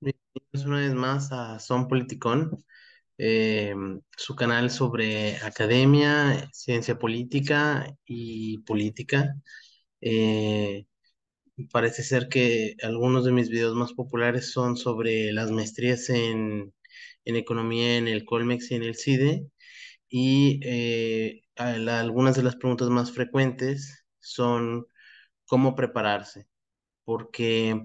Bienvenidos una vez más a Son Politicón, eh, su canal sobre academia, ciencia política y política. Eh, parece ser que algunos de mis videos más populares son sobre las maestrías en, en economía en el Colmex y en el CIDE. Y eh, algunas de las preguntas más frecuentes son cómo prepararse, porque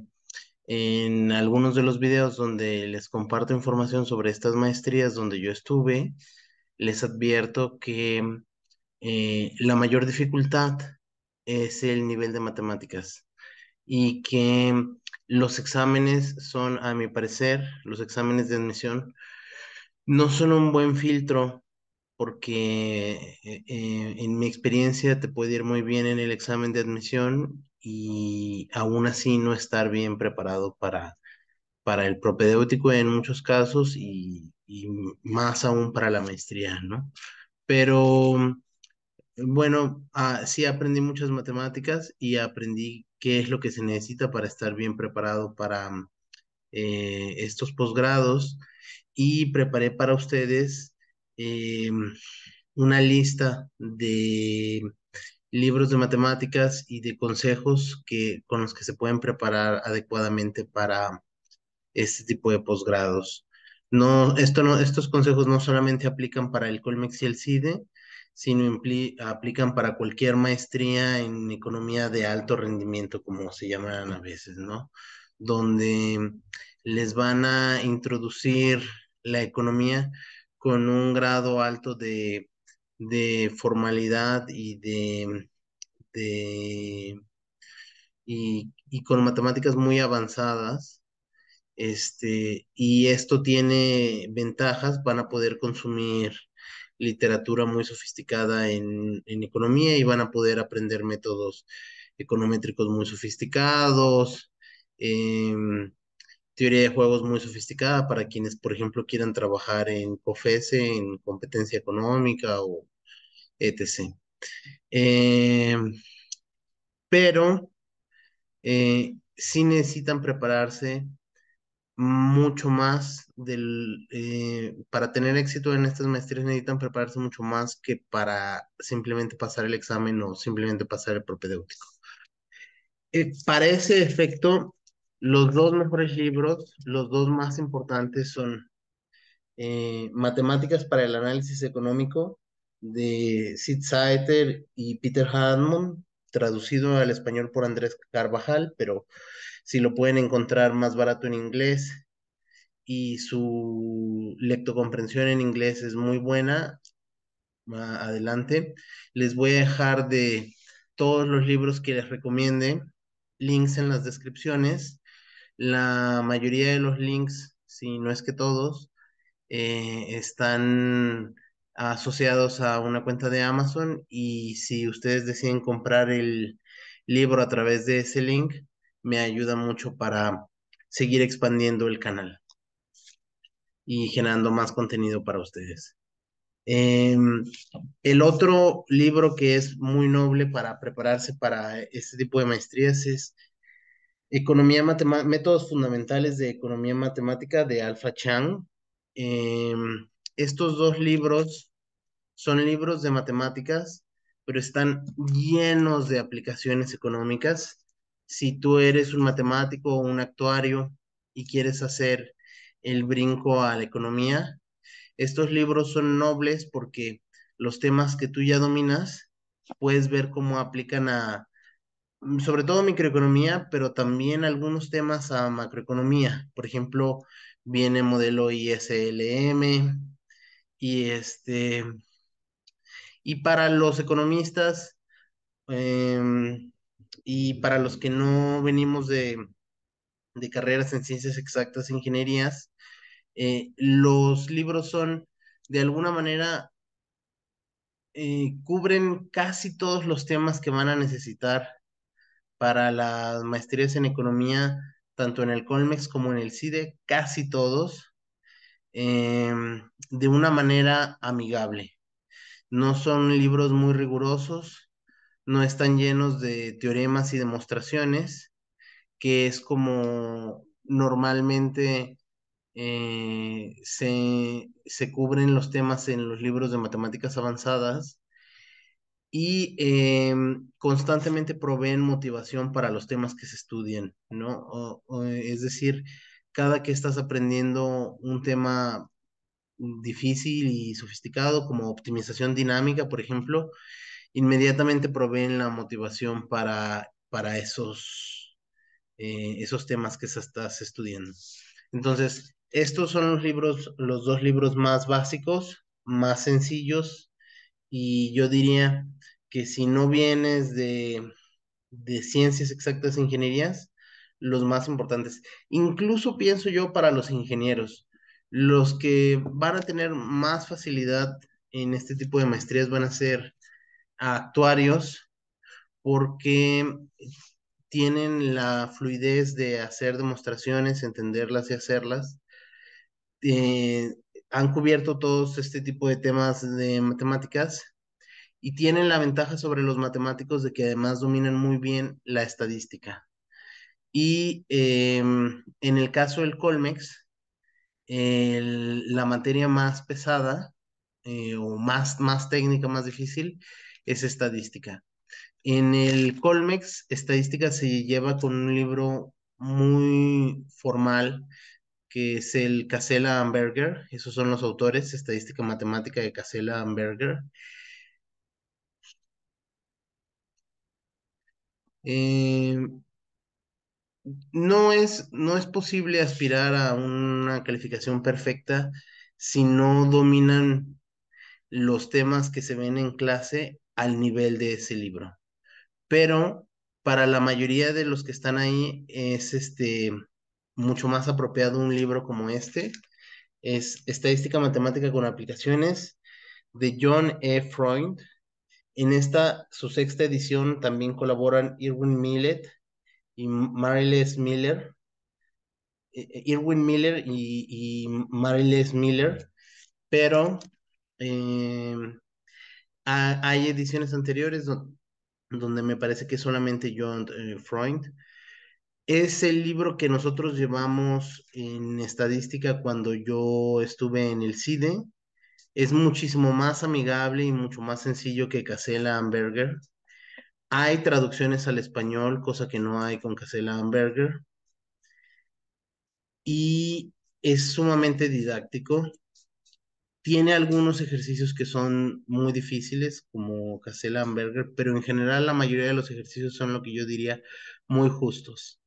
en algunos de los videos donde les comparto información sobre estas maestrías donde yo estuve, les advierto que mm, eh, la mayor dificultad es el nivel de matemáticas y que mm, los exámenes son, a mi parecer, los exámenes de admisión, no son un buen filtro porque eh, eh, en mi experiencia te puede ir muy bien en el examen de admisión y aún así no estar bien preparado para, para el propedéutico en muchos casos y, más aún para la maestría, ¿no? Pero bueno, ah, sí aprendí muchas matemáticas y aprendí qué es lo que se necesita para estar bien preparado para eh, estos posgrados y preparé para ustedes em, una lista de libros de matemáticas y de consejos que, con los que se pueden preparar adecuadamente para este tipo de posgrados. No, esto no, estos consejos no solamente aplican para el Colmex y el CIDE, sino aplican para cualquier maestría en economía de alto rendimiento, como se llaman a veces, ¿no? Donde les van a introducir la economía con un grado alto de de formalidad y de, y, con matemáticas muy avanzadas. Este, y esto tiene ventajas, van a poder consumir literatura muy sofisticada en, economía y van a poder aprender métodos econométricos muy sofisticados, em, teoría de juegos muy sofisticada para quienes, por ejemplo, quieran trabajar en COFESE, en competencia económica o etc. Eh, pero si eh, sí necesitan prepararse mucho más del, eh, para tener éxito en estas maestrías necesitan prepararse mucho más que para simplemente pasar el examen o simplemente pasar el propedéutico. para ese efecto, los dos mejores libros, los dos más importantes son Matemáticas para el Análisis Económico de Sid Saeter y Peter Hammond, traducido al español por Andrés Carvajal, pero si lo pueden encontrar más barato en inglés y su lectocomprensión en inglés es muy buena, adelante. Les voy a dejar de todos los libros que les recomiende links en las descripciones. La mayoría de los links, si no es que todos, eh, están asociados a una cuenta de Amazon y si ustedes deciden comprar el libro a través de ese link, me ayuda mucho para seguir expandiendo el canal y generando más contenido para ustedes. Em, el otro libro que es muy noble para prepararse para este tipo de maestrías es Economía Métodos Fundamentales de Economía Matemática de Alpha Chang. Em, estos dos libros son libros de matemáticas, pero están llenos de aplicaciones económicas. Si tú eres un matemático o un actuario y quieres hacer el brinco a la economía, estos libros son nobles porque los temas que tú ya dominas, puedes ver cómo aplican a, mm, sobre todo microeconomía, pero también algunos temas a macroeconomía. Por ejemplo, viene modelo ISLM y este y para los economistas em, y para los que no venimos de, carreras en ciencias exactas e ingenierías, eh, los libros son de alguna manera eh, cubren casi todos los temas que van a necesitar para las maestrías en economía, tanto en el Colmex como en el CIDE, casi todos, em, de una manera amigable no son libros muy rigurosos, no están llenos de teoremas y demostraciones, que es como normalmente eh, se, cubren los temas en los libros de matemáticas avanzadas y eh, constantemente proveen motivación para los temas que se estudian, ¿no? es decir, cada que estás aprendiendo un tema difícil y sofisticado como optimización dinámica, por ejemplo, inmediatamente proveen la motivación para, para esos, eh, esos temas que estás estudiando. Entonces, estos son los libros, los dos libros más básicos, más sencillos, y yo diría que si no vienes de, de ciencias exactas e ingenierías, los más importantes. Incluso pienso yo para los ingenieros, los que van a tener más facilidad en este tipo de maestrías van a ser actuarios porque tienen la fluidez de hacer demostraciones, entenderlas y hacerlas. Eh, han cubierto todos este tipo de temas de matemáticas y tienen la ventaja sobre los matemáticos de que además dominan muy bien la estadística. Y em, en el caso del Colmex, la materia más pesada eh, o más, más técnica, más difícil, es estadística. En el Colmex, estadística se lleva con un libro muy formal que es el Casella Amberger, esos son los autores, estadística matemática de Casella Amberger. Eh, no es, no es posible aspirar a una calificación perfecta si no dominan los temas que se ven en clase al nivel de ese libro. Pero para la mayoría de los que están ahí es este mucho más apropiado un libro como este. Es Estadística Matemática con Aplicaciones de John E. Freund. En esta, su sexta edición, también colaboran Irwin Millet, y Mariles Miller, e, e, Irwin Miller y, y Mariles Miller, pero em, hay ediciones anteriores donde, me parece que solamente John eh, Freund. Es el libro que nosotros llevamos en estadística cuando yo estuve en el CIDE. Es muchísimo más amigable y mucho más sencillo que Casella Amberger. Hay traducciones al español, cosa que no hay con Casella Hamburger. Y es sumamente didáctico. Tiene algunos ejercicios que son muy difíciles, como Casella Hamburger, pero en general la mayoría de los ejercicios son lo que yo diría muy justos.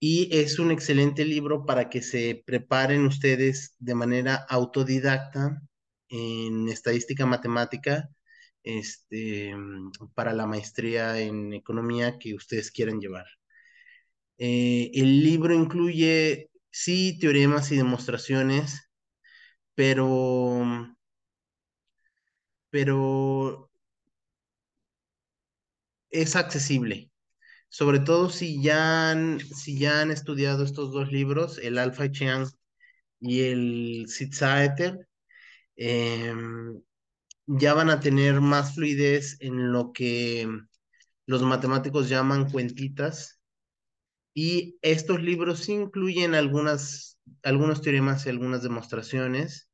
Y es un excelente libro para que se preparen ustedes de manera autodidacta en estadística matemática este, mm, para la maestría en economía que ustedes quieran llevar. Eh, el libro incluye, sí, teoremas y demostraciones, pero, mm, pero es accesible. Sobre todo si ya han, si ya han estudiado estos dos libros, el Alpha Chiang y el Sitzaeter, eh, em, ya van a tener más fluidez en lo que los matemáticos llaman cuentitas. Y estos libros incluyen algunas, algunos teoremas y algunas demostraciones.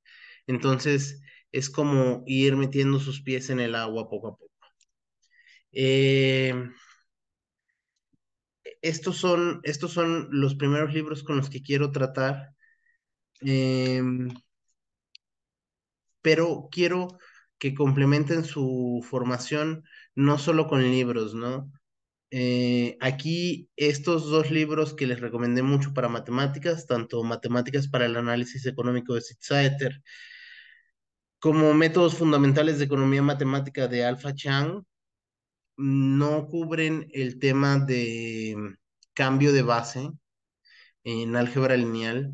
Entonces, es como ir metiendo sus pies en el agua poco a poco. Eh, estos, son, estos son los primeros libros con los que quiero tratar. Em, pero quiero que complementen su formación no solo con libros, ¿no? Eh, aquí estos dos libros que les recomendé mucho para matemáticas, tanto Matemáticas para el Análisis Económico de Sitzaeter, como Métodos Fundamentales de Economía Matemática de Alpha Chang, no cubren el tema de mm, cambio de base en álgebra lineal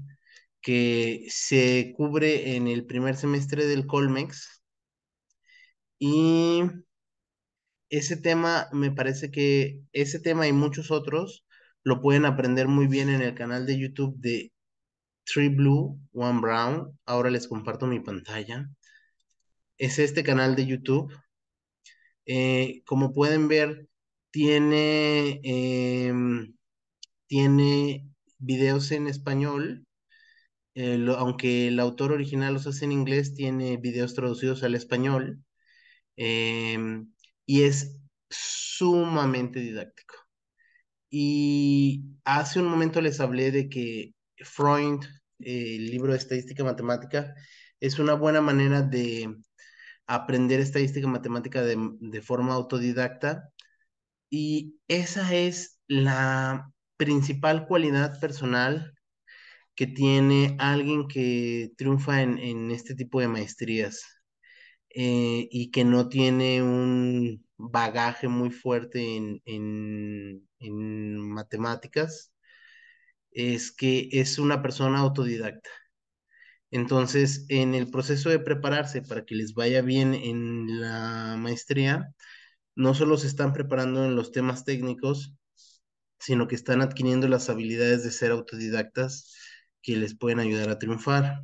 que se cubre en el primer semestre del Colmex, y ese tema, me parece que ese tema y muchos otros lo pueden aprender muy bien en el canal de YouTube de Three Blue, One Brown. Ahora les comparto mi pantalla. Es este canal de YouTube. Eh, como pueden ver, tiene, em, tiene videos en español. Eh, aunque el autor original los hace en inglés, tiene videos traducidos al español. Em, y es sumamente didáctico. Y hace un momento les hablé de que Freud, el libro de estadística matemática, es una buena manera de aprender estadística matemática de, forma autodidacta. Y esa es la principal cualidad personal que tiene alguien que triunfa en este tipo de maestrías. Eh, y que no tiene un bagaje muy fuerte en, en matemáticas, es que es una persona autodidacta. Entonces, en el proceso de prepararse para que les vaya bien en la maestría, no solo se están preparando en los temas técnicos, sino que están adquiriendo las habilidades de ser autodidactas que les pueden ayudar a triunfar.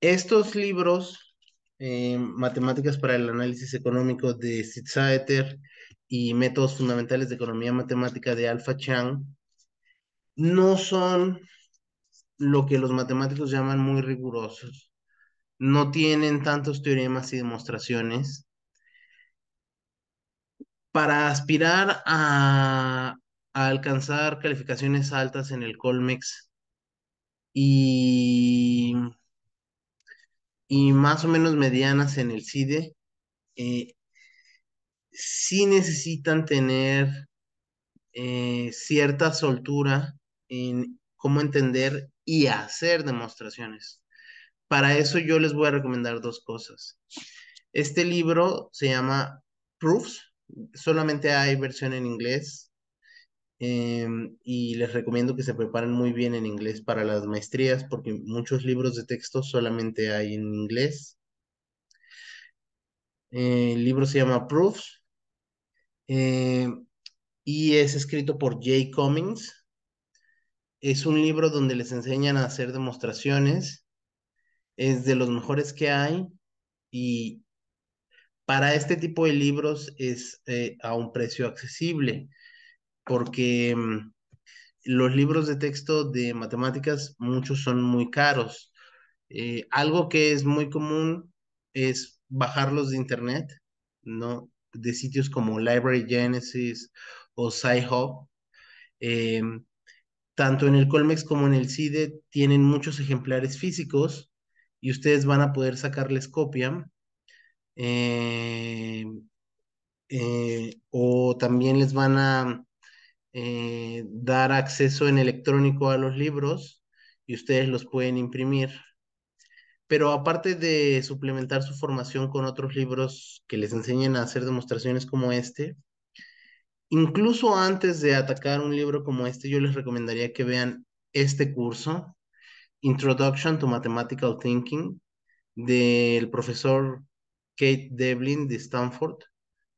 Estos libros eh, matemáticas para el Análisis Económico de Sitzaeter y Métodos Fundamentales de Economía Matemática de Alpha Chang, no son lo que los matemáticos llaman muy rigurosos. No tienen tantos teoremas y demostraciones. Para aspirar a alcanzar calificaciones altas en el Colmex y y más o menos medianas en el CIDE, Si eh, sí necesitan tener eh, cierta soltura en cómo entender y hacer demostraciones. Para eso yo les voy a recomendar dos cosas. Este libro se llama Proofs, solamente hay versión en inglés, Em, y les recomiendo que se preparen muy bien en inglés para las maestrías porque muchos libros de texto solamente hay en inglés. Eh, el libro se llama Proofs eh, y es escrito por Jay Cummings. Es un libro donde les enseñan a hacer demostraciones. Es de los mejores que hay y para este tipo de libros es eh, a un precio accesible porque mm, los libros de texto de matemáticas, muchos son muy caros. Eh, algo que es muy común es bajarlos de internet, ¿no? De sitios como Library Genesis o SciHub. Em, tanto en el Colmex como en el CIDE tienen muchos ejemplares físicos y ustedes van a poder sacarles copia. Em, eh, o también les van a eh, dar acceso en electrónico a los libros y ustedes los pueden imprimir. Pero aparte de suplementar su formación con otros libros que les enseñen a hacer demostraciones como este, incluso antes de atacar un libro como este, yo les recomendaría que vean este curso, Introduction to Mathematical Thinking, del profesor Kate Devlin de Stanford,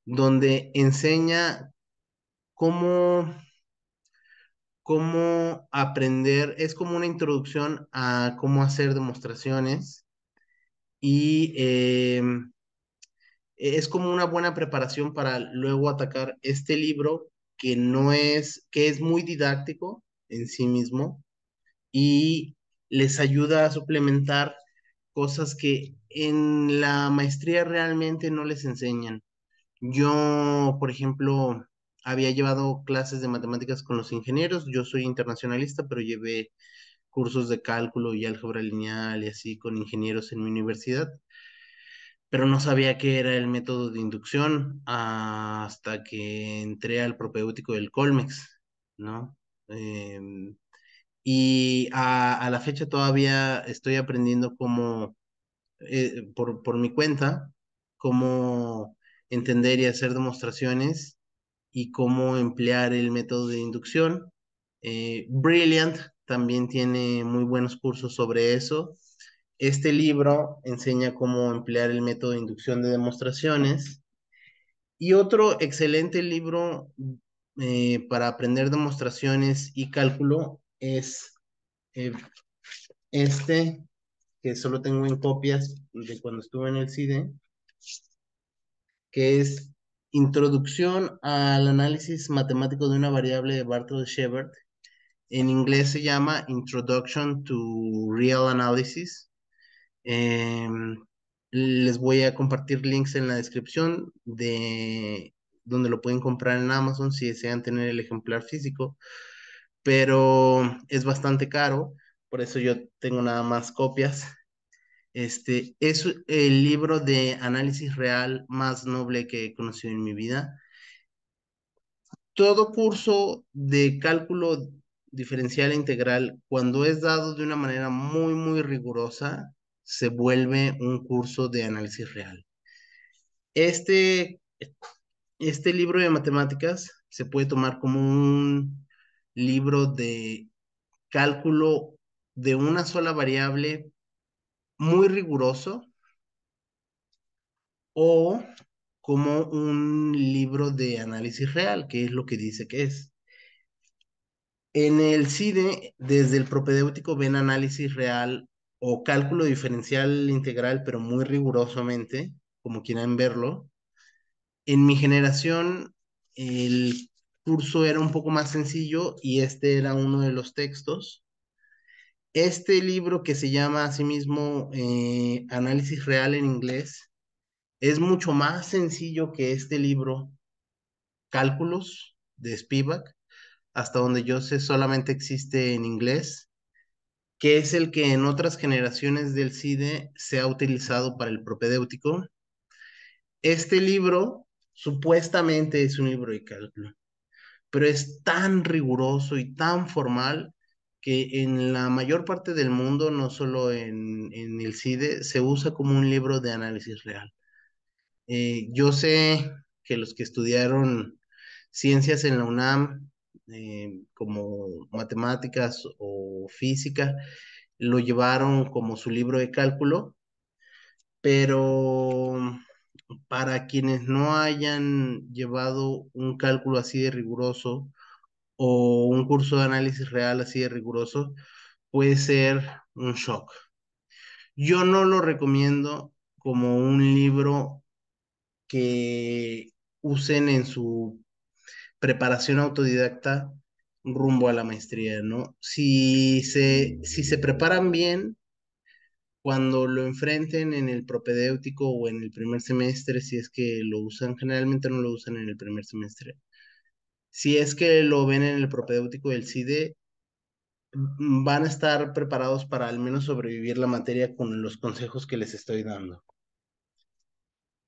donde enseña cómo, aprender, es como una introducción a cómo hacer demostraciones y em, e-, es como una buena preparación para luego atacar este libro que no es, que es muy didáctico en sí mismo y les ayuda a suplementar cosas que en la maestría realmente no les enseñan. Yo, por ejemplo, había llevado clases de matemáticas con los ingenieros, yo soy internacionalista, pero llevé cursos de cálculo y álgebra lineal y así con ingenieros en mi universidad, pero no sabía qué era el método de inducción hasta que entré al propéutico del Colmex, ¿no? Em, y a, la fecha todavía estoy aprendiendo cómo, eh, por, por mi cuenta, cómo entender y hacer demostraciones y cómo emplear el método de inducción. Eh, Brilliant también tiene muy buenos cursos sobre eso. Este libro enseña cómo emplear el método de inducción de demostraciones. Y otro excelente libro eh, para aprender demostraciones y cálculo es eh, este, que solo tengo en copias de cuando estuve en el CIDE, que es Introducción al análisis matemático de una variable de de Shevard. En inglés se llama Introduction to Real Analysis. Em, les voy a compartir links en la descripción de donde lo pueden comprar en Amazon si desean tener el ejemplar físico, pero es bastante caro, por eso yo tengo nada más copias. Este es el libro de análisis real más noble que he conocido en mi vida. Todo curso de cálculo diferencial e integral, cuando es dado de una manera muy, muy rigurosa, se vuelve un curso de análisis real. Este, este libro de matemáticas se puede tomar como un libro de cálculo de una sola variable muy riguroso o como un libro de análisis real, que es lo que dice que es. En el CIDE, desde el propedéutico ven análisis real o cálculo diferencial integral, pero muy rigurosamente, como quieran verlo. En mi generación, el curso era un poco más sencillo y este era uno de los textos este libro que se llama asimismo sí eh, Análisis Real en inglés es mucho más sencillo que este libro Cálculos de Spivak, hasta donde yo sé solamente existe en inglés, que es el que en otras generaciones del CIDE se ha utilizado para el propedéutico. Este libro supuestamente es un libro de cálculo, pero es tan riguroso y tan formal que en la mayor parte del mundo, no solo en, el CIDE, se usa como un libro de análisis real. Eh, yo sé que los que estudiaron ciencias en la UNAM, eh, como matemáticas o física, lo llevaron como su libro de cálculo, pero para quienes no hayan llevado un cálculo así de riguroso, o un curso de análisis real así de riguroso puede ser un shock. Yo no lo recomiendo como un libro que usen en su preparación autodidacta rumbo a la maestría, ¿no? Si se, si se preparan bien, cuando lo enfrenten en el propedéutico o en el primer semestre, si es que lo usan, generalmente no lo usan en el primer semestre, si es que lo ven en el propedéutico del CIDE, mm, van a estar preparados para al menos sobrevivir la materia con los consejos que les estoy dando.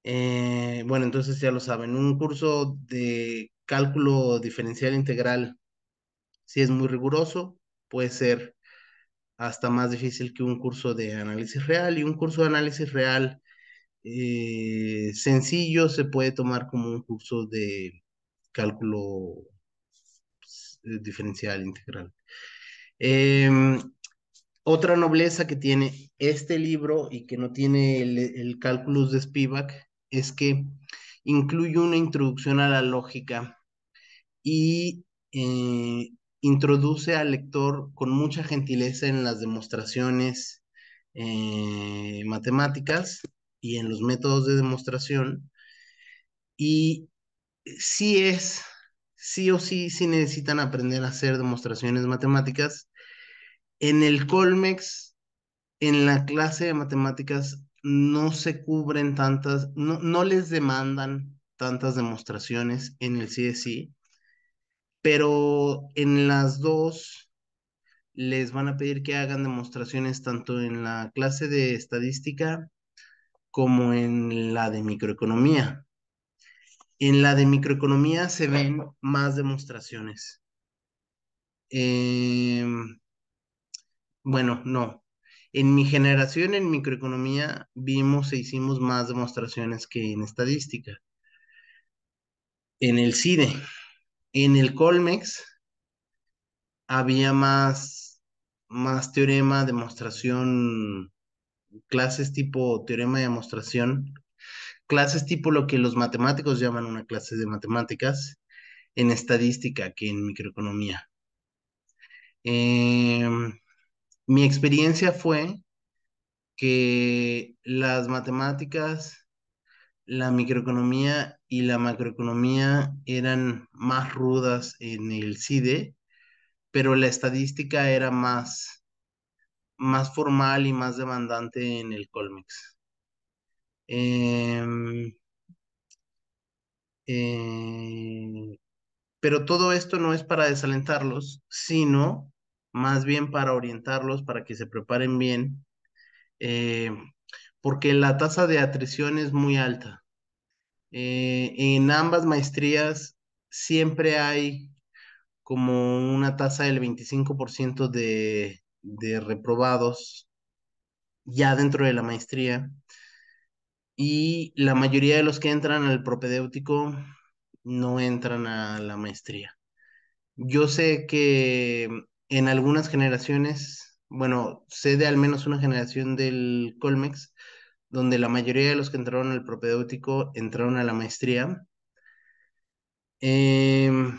Eh, bueno, entonces ya lo saben, un curso de cálculo diferencial integral, si es muy riguroso, puede ser hasta más difícil que un curso de análisis real y un curso de análisis real eh, sencillo se puede tomar como un curso de cálculo pues, eh, diferencial integral. Em, otra nobleza que tiene este libro y que no tiene el, cálculo de Spivak es que incluye una introducción a la lógica y eh, introduce al lector con mucha gentileza en las demostraciones eh, matemáticas y en los métodos de demostración y sí es, sí o sí, sí necesitan aprender a hacer demostraciones matemáticas. En el Colmex, en la clase de matemáticas, no se cubren tantas, no, no les demandan tantas demostraciones en el CSI, pero en las dos les van a pedir que hagan demostraciones tanto en la clase de estadística como en la de microeconomía. En la de microeconomía se ven más demostraciones. Em, bueno, no. En mi generación en microeconomía vimos e hicimos más demostraciones que en estadística. En el CIDE, en el Colmex, había más, más teorema, demostración, clases tipo teorema y demostración clases tipo lo que los matemáticos llaman una clase de matemáticas en estadística que en microeconomía. Em, mi experiencia fue que las matemáticas, la microeconomía y la macroeconomía eran más rudas en el CIDE, pero la estadística era más, más formal y más demandante en el Colmex. Em, eh, pero todo esto no es para desalentarlos, sino más bien para orientarlos, para que se preparen bien, eh, porque la tasa de atrición es muy alta. Eh, en ambas maestrías siempre hay como una tasa del 25% de reprobados ya dentro de la maestría y la mayoría de los que entran al propedéutico no entran a la maestría. Yo sé que en algunas generaciones, bueno, sé de al menos una generación del Colmex, donde la mayoría de los que entraron al propedéutico entraron a la maestría. Em,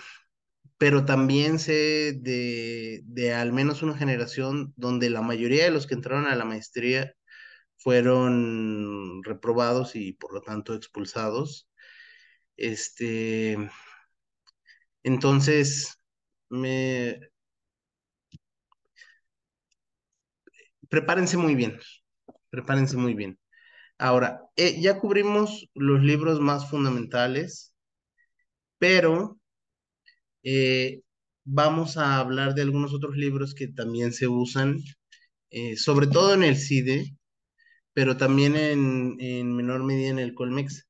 pero también sé de, de al menos una generación donde la mayoría de los que entraron a la maestría fueron reprobados y por lo tanto expulsados. Este, entonces, me... Prepárense muy bien, prepárense muy bien. Ahora, eh, ya cubrimos los libros más fundamentales, pero eh, vamos a hablar de algunos otros libros que también se usan, eh, sobre todo en el CIDE, pero también en, menor medida en el Colmex.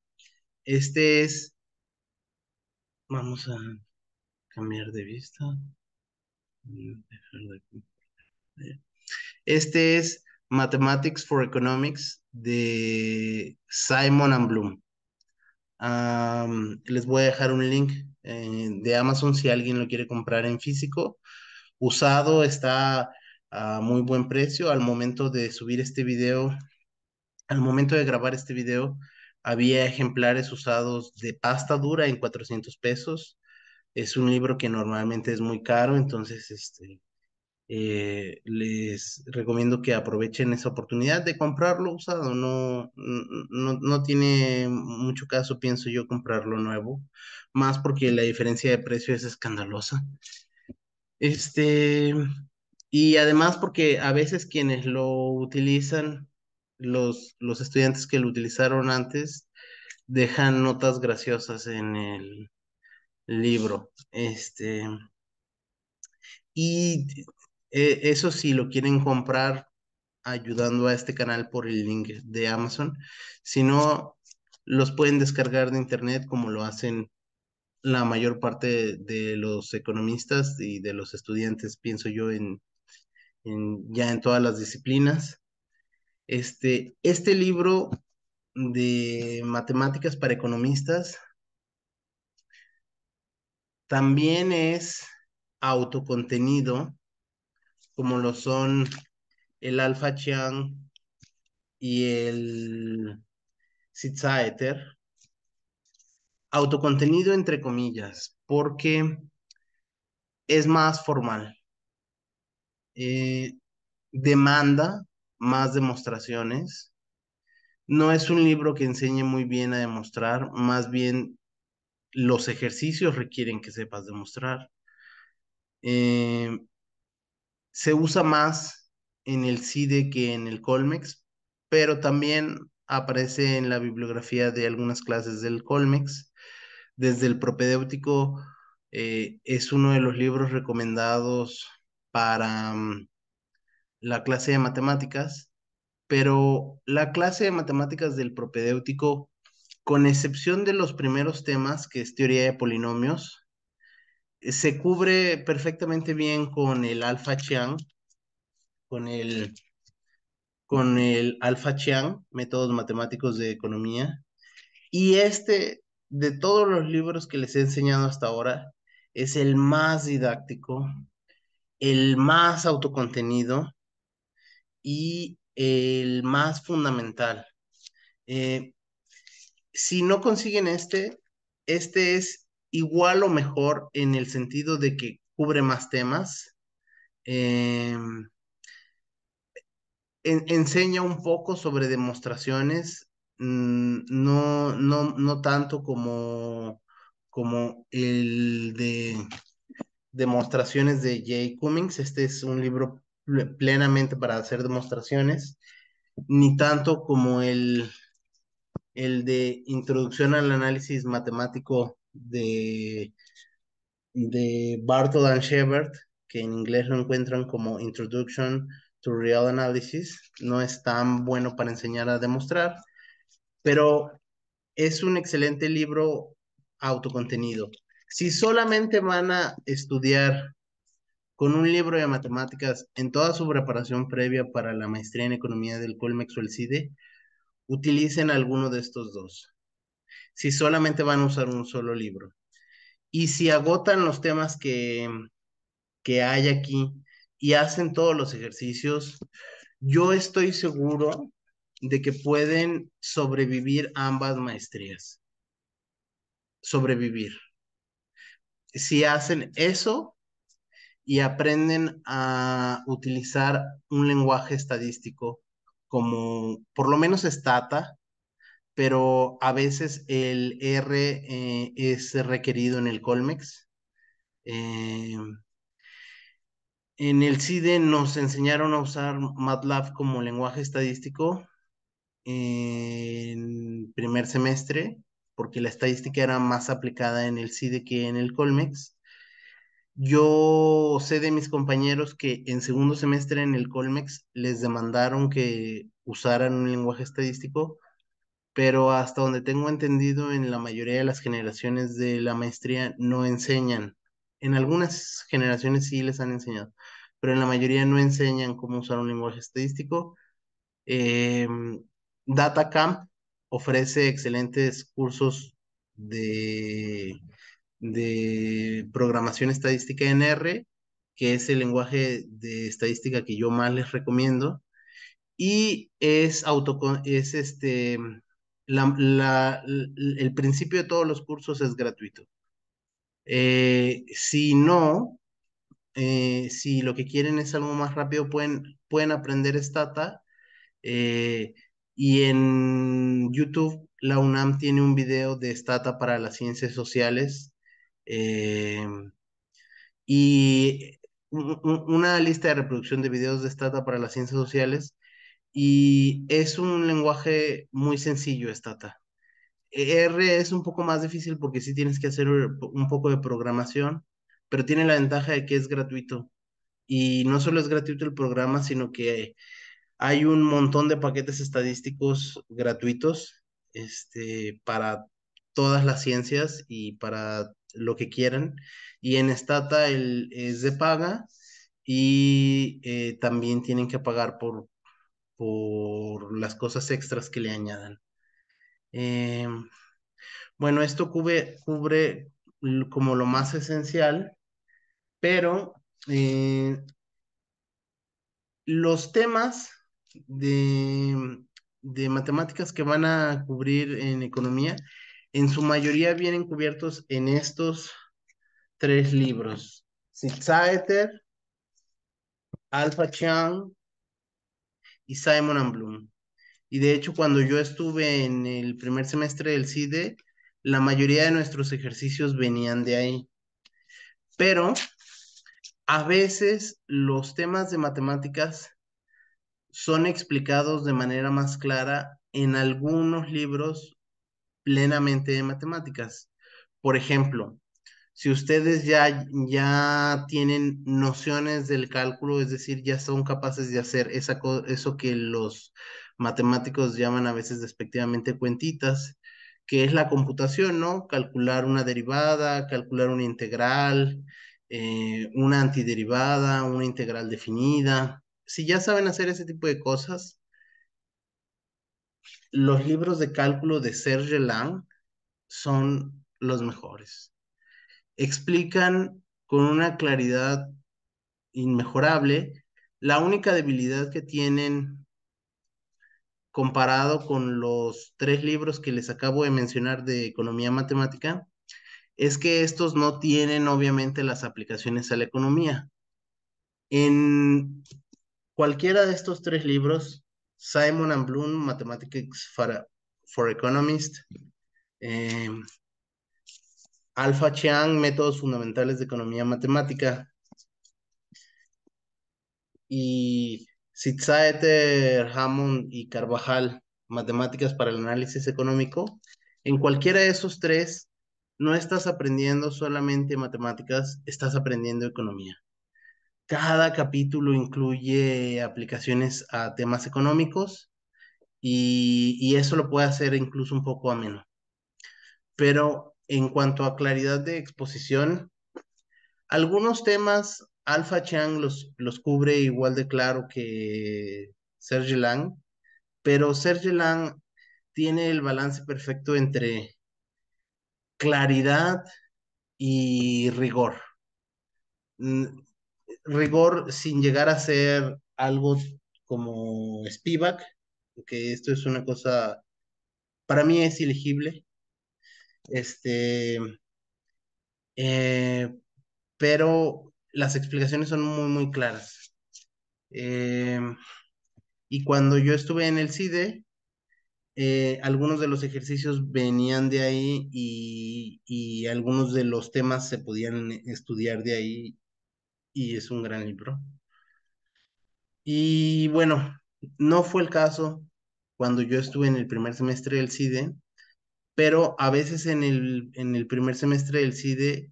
Este es, vamos a cambiar de vista. Este es Mathematics for Economics de Simon and Bloom. les voy a dejar un link eh, de Amazon si alguien lo quiere comprar en físico. Usado está a muy buen precio. Al momento de subir este video al momento de grabar este video, había ejemplares usados de pasta dura en 400 pesos. Es un libro que normalmente es muy caro, entonces este, eh, les recomiendo que aprovechen esa oportunidad de comprarlo usado. No, no, no tiene mucho caso, pienso yo, comprarlo nuevo, más porque la diferencia de precio es escandalosa. Este, y además porque a veces quienes lo utilizan los, estudiantes que lo utilizaron antes dejan notas graciosas en el libro. Este, y eh, eso si lo quieren comprar ayudando a este canal por el link de Amazon, si no, los pueden descargar de internet como lo hacen la mayor parte de los economistas y de los estudiantes, pienso yo, en ya en todas las disciplinas. Este, este libro de matemáticas para economistas también es autocontenido, como lo son el Alpha Chiang y el Sitzaeter. Autocontenido entre comillas, porque es más formal. Eh, demanda más demostraciones. No es un libro que enseñe muy bien a demostrar, más bien los ejercicios requieren que sepas demostrar. Eh, se usa más en el CIDE que en el Colmex, pero también aparece en la bibliografía de algunas clases del Colmex. Desde el propedéutico eh, es uno de los libros recomendados para mm, la clase de matemáticas, pero la clase de matemáticas del propedéutico, con excepción de los primeros temas, que es teoría de polinomios, eh, se cubre perfectamente bien con el alfa Chiang, con el, con el alfa Chiang, métodos matemáticos de economía. Y este, de todos los libros que les he enseñado hasta ahora, es el más didáctico, el más autocontenido y el más fundamental. Eh, si no consiguen este, este es igual o mejor en el sentido de que cubre más temas, eh, enseña un poco sobre demostraciones, mm, no, no, no tanto como, como el de demostraciones de Jay Cummings, este es un libro plenamente para hacer demostraciones, ni tanto como el, el de introducción al análisis matemático de, de Bartle and shebert que en inglés lo encuentran como Introduction to Real Analysis, no es tan bueno para enseñar a demostrar, pero es un excelente libro autocontenido. Si solamente van a estudiar con un libro de matemáticas en toda su preparación previa para la maestría en economía del Colmex o el CIDE, utilicen alguno de estos dos. Si solamente van a usar un solo libro. Y si agotan los temas que, que hay aquí y hacen todos los ejercicios, yo estoy seguro de que pueden sobrevivir ambas maestrías. Sobrevivir. Si hacen eso, y aprenden a utilizar un lenguaje estadístico como por lo menos Stata, pero a veces el R eh, es requerido en el Colmex. Eh, en el CIDE nos enseñaron a usar MATLAB como lenguaje estadístico en primer semestre, porque la estadística era más aplicada en el CIDE que en el Colmex. Yo sé de mis compañeros que en segundo semestre en el Colmex les demandaron que usaran un lenguaje estadístico, pero hasta donde tengo entendido, en la mayoría de las generaciones de la maestría no enseñan. En algunas generaciones sí les han enseñado, pero en la mayoría no enseñan cómo usar un lenguaje estadístico. Em, DataCamp ofrece excelentes cursos de de programación estadística en R, que es el lenguaje de estadística que yo más les recomiendo, y es, auto, es este, el principio de todos los cursos es gratuito. Eh, si no, eh, si lo que quieren es algo más rápido, pueden, pueden aprender Stata. Eh, y en YouTube, la UNAM tiene un video de Stata para las ciencias sociales Em, y una lista de reproducción de videos de Stata para las ciencias sociales. Y es un lenguaje muy sencillo, Stata. E, R es un poco más difícil porque sí tienes que hacer un poco de programación, pero tiene la ventaja de que es gratuito. Y no solo es gratuito el programa, sino que hay un montón de paquetes estadísticos gratuitos este, para todas las ciencias y para lo que quieran. Y en Stata es de paga y eh, también tienen que pagar por, por las cosas extras que le añadan. Em, bueno, esto cubre, cubre como lo más esencial, pero eh, los temas de, de matemáticas que van a cubrir en economía en su mayoría vienen cubiertos en estos tres libros. Sitzaeter, Alpha Chang y Simon and Bloom. Y de hecho, cuando yo estuve en el primer semestre del CIDE, la mayoría de nuestros ejercicios venían de ahí. Pero a veces los temas de matemáticas son explicados de manera más clara en algunos libros plenamente de matemáticas. Por ejemplo, si ustedes ya, ya tienen nociones del cálculo, es decir, ya son capaces de hacer esa, eso que los matemáticos llaman a veces despectivamente cuentitas, que es la computación, ¿no? Calcular una derivada, calcular una integral, eh, una antiderivada, una integral definida. Si ya saben hacer ese tipo de cosas, los libros de cálculo de Serge Lang son los mejores. Explican con una claridad inmejorable la única debilidad que tienen comparado con los tres libros que les acabo de mencionar de economía matemática, es que estos no tienen obviamente las aplicaciones a la economía. En cualquiera de estos tres libros, Simon and Bloom, Mathematics for, Economists, em, Alpha Alfa Chiang, Métodos Fundamentales de Economía Matemática, y Sitzaeter, Hammond y Carvajal, Matemáticas para el Análisis Económico. En cualquiera de esos tres, no estás aprendiendo solamente matemáticas, estás aprendiendo economía. Cada capítulo incluye aplicaciones a temas económicos y, eso lo puede hacer incluso un poco ameno. Pero en cuanto a claridad de exposición, algunos temas Alpha Chang los, los cubre igual de claro que Serge Lang, pero Serge Lang tiene el balance perfecto entre claridad y rigor. Mm, rigor sin llegar a ser algo como Spivak, que esto es una cosa, para mí es ilegible, este, eh, pero las explicaciones son muy, muy claras. Eh, y cuando yo estuve en el CIDE, eh, algunos de los ejercicios venían de ahí y, y, algunos de los temas se podían estudiar de ahí y es un gran libro. Y bueno, no fue el caso cuando yo estuve en el primer semestre del CIDE, pero a veces en el, en el primer semestre del CIDE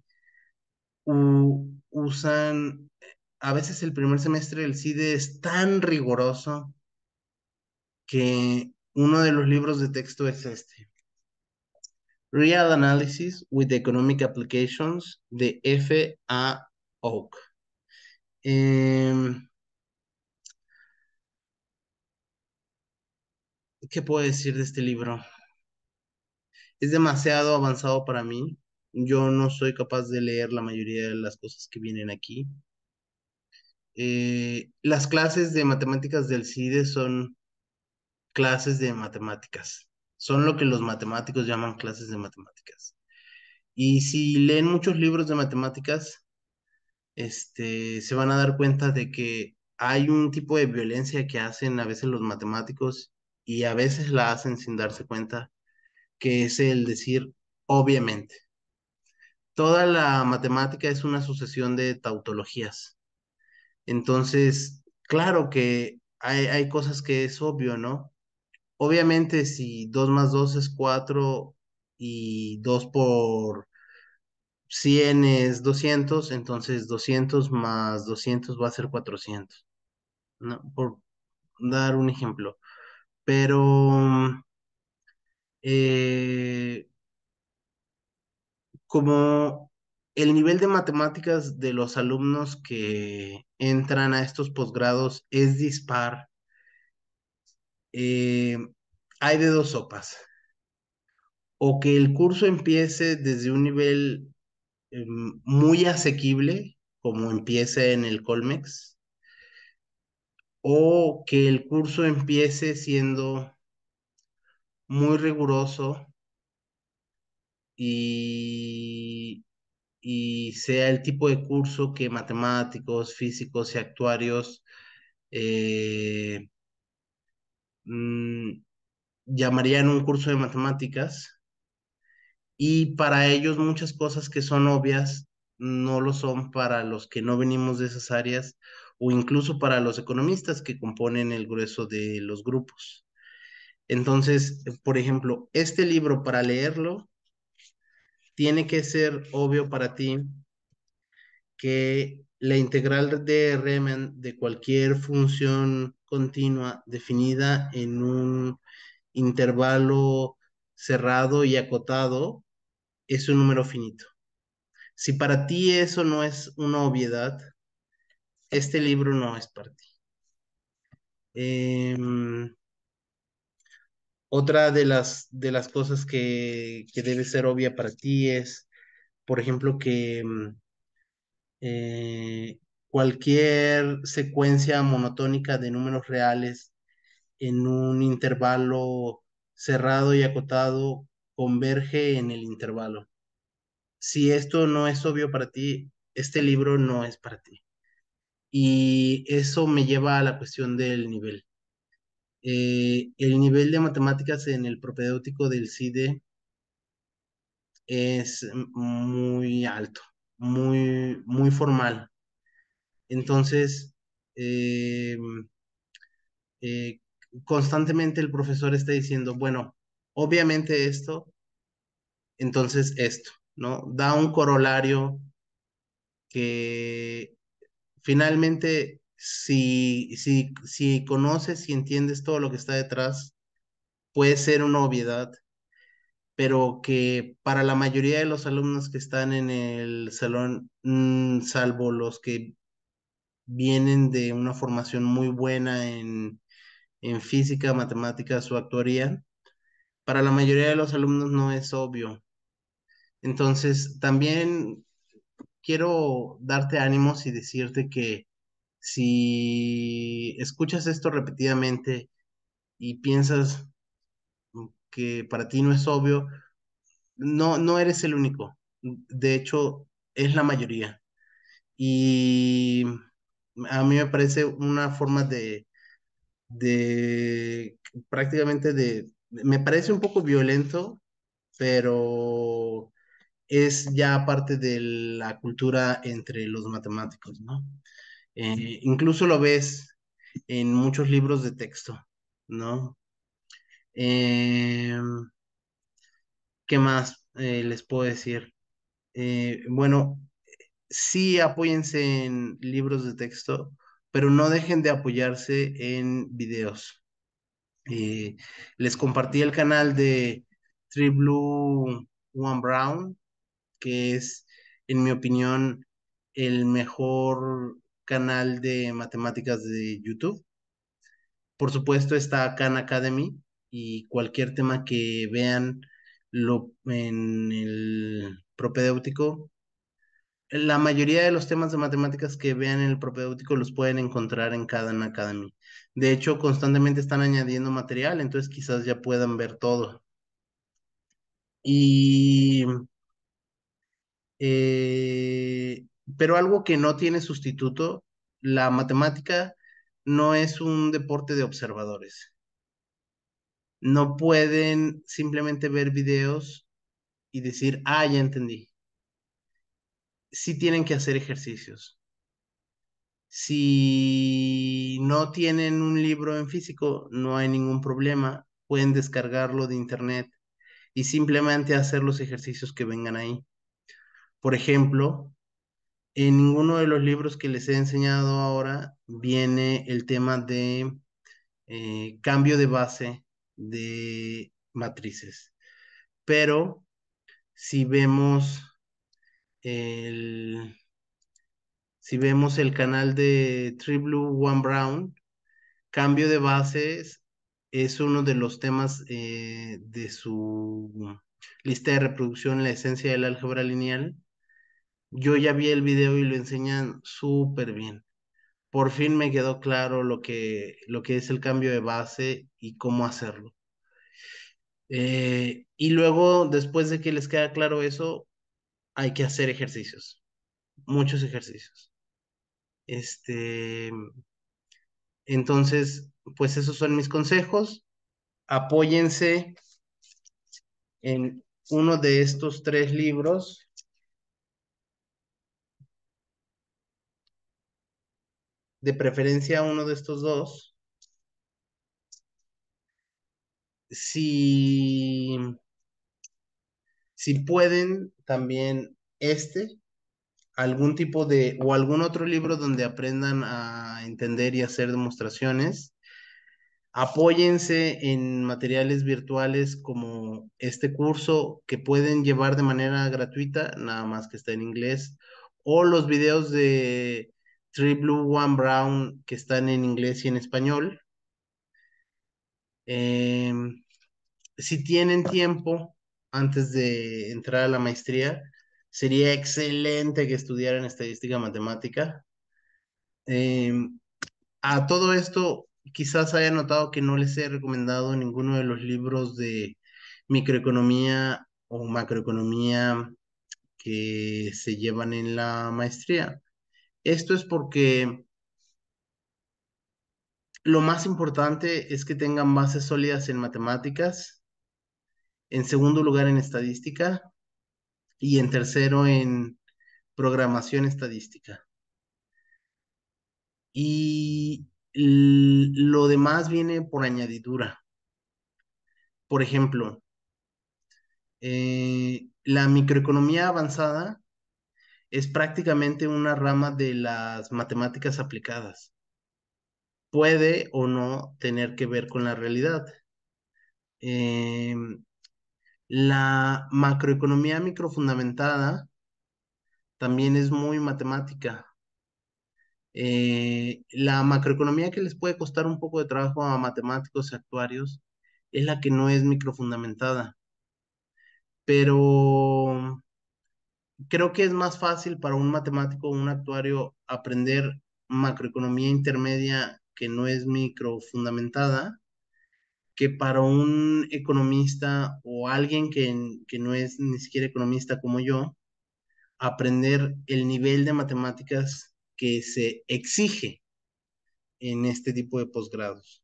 usan, a veces el primer semestre del CIDE es tan riguroso que uno de los libros de texto es este. Real Analysis with Economic Applications de F. Oak. Em, ¿Qué puedo decir de este libro? Es demasiado avanzado para mí. Yo no soy capaz de leer la mayoría de las cosas que vienen aquí. Eh, las clases de matemáticas del CIDE son clases de matemáticas. Son lo que los matemáticos llaman clases de matemáticas. Y si leen muchos libros de matemáticas, este, se van a dar cuenta de que hay un tipo de violencia que hacen a veces los matemáticos y a veces la hacen sin darse cuenta, que es el decir obviamente. Toda la matemática es una sucesión de tautologías. Entonces, claro que hay, hay cosas que es obvio, ¿no? Obviamente, si 2 más 2 es 4 y 2 por 100 es 200, entonces 200 más 200 va a ser 400, Por dar un ejemplo. Pero eh, como el nivel de matemáticas de los alumnos que entran a estos posgrados es dispar, eh, hay de dos sopas. O que el curso empiece desde un nivel Em, muy asequible, como empiece en el Colmex, o que el curso empiece siendo muy riguroso y, y sea el tipo de curso que matemáticos, físicos y actuarios eh, mm, llamarían un curso de matemáticas y para ellos muchas cosas que son obvias no lo son para los que no venimos de esas áreas o incluso para los economistas que componen el grueso de los grupos. Entonces, por ejemplo, este libro para leerlo tiene que ser obvio para ti que la integral de Riemann de cualquier función continua definida en un intervalo cerrado y acotado es un número finito. Si para ti eso no es una obviedad, este libro no es para ti. Em, otra de las, de las cosas que, que, debe ser obvia para ti es, por ejemplo, que em, eh, cualquier secuencia monotónica de números reales en un intervalo cerrado y acotado converge en el intervalo. Si esto no es obvio para ti, este libro no es para ti. Y eso me lleva a la cuestión del nivel. Eh, el nivel de matemáticas en el propedéutico del CIDE es muy alto, muy, muy formal. Entonces, eh, eh, constantemente el profesor está diciendo, bueno, obviamente esto, entonces esto, ¿no? Da un corolario que finalmente si, si, si conoces y entiendes todo lo que está detrás, puede ser una obviedad, pero que para la mayoría de los alumnos que están en el salón, mm, salvo los que vienen de una formación muy buena en, en física, matemáticas o actuaría, para la mayoría de los alumnos no es obvio. Entonces, también quiero darte ánimos y decirte que si escuchas esto repetidamente y piensas que para ti no es obvio, no, no eres el único. De hecho, es la mayoría. Y a mí me parece una forma de, de prácticamente de me parece un poco violento, pero es ya parte de la cultura entre los matemáticos, ¿no? Eh, incluso lo ves en muchos libros de texto, ¿no? Em, ¿Qué más eh, les puedo decir? Eh, bueno, sí apóyense en libros de texto, pero no dejen de apoyarse en videos. Eh, les compartí el canal de TriBlue Blue One Brown, que es, en mi opinión, el mejor canal de matemáticas de YouTube. Por supuesto está Khan Academy y cualquier tema que vean en el propedéutico. La mayoría de los temas de matemáticas que vean en el propedéutico los pueden encontrar en Khan Academy. De hecho, constantemente están añadiendo material, entonces quizás ya puedan ver todo. Y... Eh, pero algo que no tiene sustituto, la matemática no es un deporte de observadores. No pueden simplemente ver videos y decir, ah, ya entendí. Sí tienen que hacer ejercicios. Si no tienen un libro en físico, no hay ningún problema. Pueden descargarlo de internet y simplemente hacer los ejercicios que vengan ahí. Por ejemplo, en ninguno de los libros que les he enseñado ahora viene el tema de eh, cambio de base de matrices. Pero si vemos el si vemos el canal de Triple One Brown, cambio de bases es uno de los temas eh, de su lista de reproducción, la esencia del álgebra lineal. Yo ya vi el video y lo enseñan súper bien. Por fin me quedó claro lo que, lo que es el cambio de base y cómo hacerlo. Eh, y luego, después de que les queda claro eso, hay que hacer ejercicios, muchos ejercicios. Este, entonces, pues esos son mis consejos. Apóyense en uno de estos tres libros. De preferencia uno de estos dos. Si, si pueden, también este algún tipo de, o algún otro libro donde aprendan a entender y hacer demostraciones. Apóyense en materiales virtuales como este curso que pueden llevar de manera gratuita, nada más que está en inglés, o los videos de Triple Blue One Brown que están en inglés y en español. Em, si tienen tiempo antes de entrar a la maestría, sería excelente que estudiaran estadística matemática. Em, a todo esto, quizás haya notado que no les he recomendado ninguno de los libros de microeconomía o macroeconomía que se llevan en la maestría. Esto es porque lo más importante es que tengan bases sólidas en matemáticas, en segundo lugar en estadística, y en tercero en programación estadística. Y lo demás viene por añadidura. Por ejemplo, eh, la microeconomía avanzada es prácticamente una rama de las matemáticas aplicadas. Puede o no tener que ver con la realidad. Eh, la macroeconomía microfundamentada también es muy matemática. Eh, la macroeconomía que les puede costar un poco de trabajo a matemáticos y actuarios es la que no es microfundamentada. Pero creo que es más fácil para un matemático o un actuario aprender macroeconomía intermedia que no es microfundamentada que para un economista o alguien que, que no es ni siquiera economista como yo, aprender el nivel de matemáticas que se exige en este tipo de posgrados.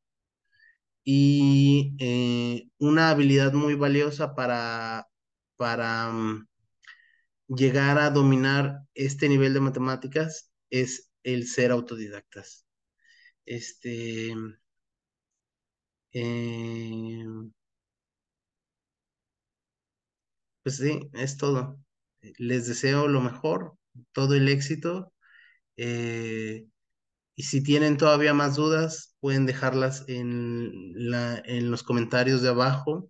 Y eh, una habilidad muy valiosa para, para mm, llegar a dominar este nivel de matemáticas es el ser autodidactas. Este, eh, pues sí, es todo. Les deseo lo mejor, todo el éxito. Eh, y si tienen todavía más dudas, pueden dejarlas en, la, en los comentarios de abajo.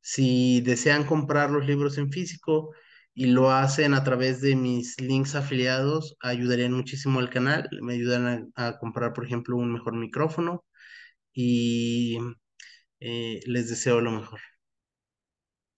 Si desean comprar los libros en físico y lo hacen a través de mis links afiliados, ayudarían muchísimo al canal. Me ayudan a comprar, por ejemplo, un mejor micrófono y eh, les deseo lo mejor.